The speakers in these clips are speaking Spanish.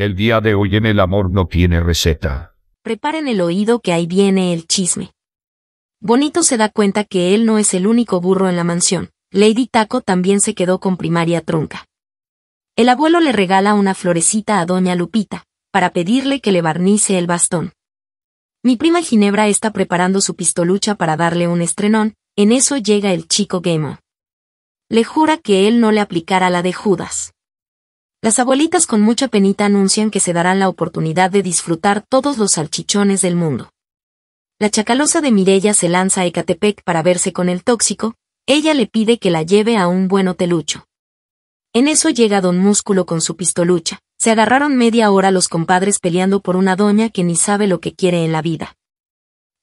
El día de hoy en el amor no tiene receta. Preparen el oído que ahí viene el chisme. Bonito se da cuenta que él no es el único burro en la mansión. Lady Taco también se quedó con primaria trunca. El abuelo le regala una florecita a doña Lupita, para pedirle que le barnice el bastón. Mi prima Ginebra está preparando su pistolucha para darle un estrenón, en eso llega el chico Gemo. Le jura que él no le aplicara la de Judas. Las abuelitas con mucha penita anuncian que se darán la oportunidad de disfrutar todos los salchichones del mundo. La chacalosa de Mirella se lanza a Ecatepec para verse con el tóxico, ella le pide que la lleve a un buen telucho. En eso llega Don Músculo con su pistolucha, se agarraron media hora los compadres peleando por una doña que ni sabe lo que quiere en la vida.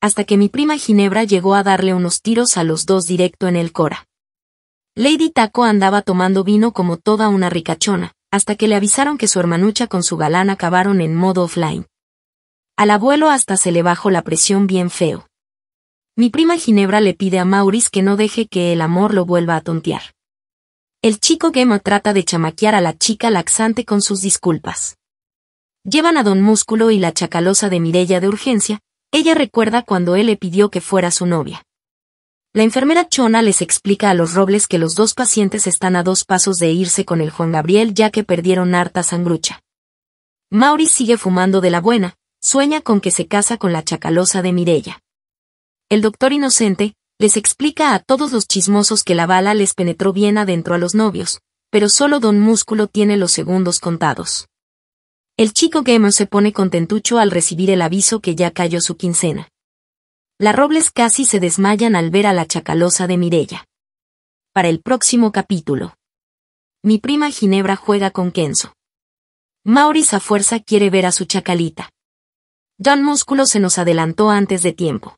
Hasta que mi prima Ginebra llegó a darle unos tiros a los dos directo en el cora. Lady Taco andaba tomando vino como toda una ricachona, hasta que le avisaron que su hermanucha con su galán acabaron en modo offline. Al abuelo hasta se le bajó la presión bien feo. Mi prima Ginebra le pide a Maurice que no deje que el amor lo vuelva a tontear. El chico Gemo trata de chamaquear a la chica laxante con sus disculpas. Llevan a Don Músculo y la chacalosa de Mirella de urgencia, ella recuerda cuando él le pidió que fuera su novia. La enfermera Chona les explica a los Robles que los dos pacientes están a dos pasos de irse con el Juan Gabriel ya que perdieron harta sangrucha. Mauri sigue fumando de la buena, sueña con que se casa con la chacalosa de Mirella. El doctor inocente, les explica a todos los chismosos que la bala les penetró bien adentro a los novios, pero solo don Músculo tiene los segundos contados. El chico Gemo se pone contentucho al recibir el aviso que ya cayó su quincena. Las Robles casi se desmayan al ver a la chacalosa de Mirella. Para el próximo capítulo. Mi prima Ginebra juega con Kenzo. Maurice a fuerza quiere ver a su chacalita. John Músculo se nos adelantó antes de tiempo.